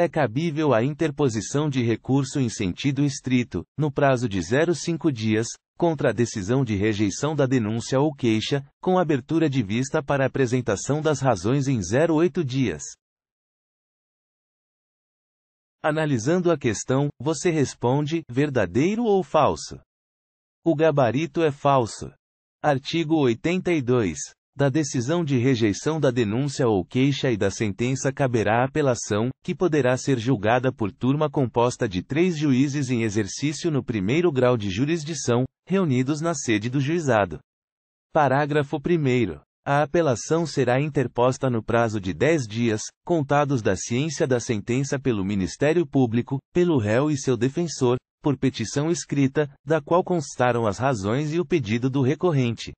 é cabível a interposição de recurso em sentido estrito, no prazo de 05 dias, contra a decisão de rejeição da denúncia ou queixa, com abertura de vista para apresentação das razões em 08 dias. Analisando a questão, você responde: verdadeiro ou falso? O gabarito é falso. Artigo 82. Da decisão de rejeição da denúncia ou queixa e da sentença caberá apelação, que poderá ser julgada por turma composta de três juízes em exercício no primeiro grau de jurisdição, reunidos na sede do juizado. Parágrafo 1. A apelação será interposta no prazo de 10 dias, contados da ciência da sentença pelo Ministério Público, pelo réu e seu defensor, por petição escrita, da qual constaram as razões e o pedido do recorrente,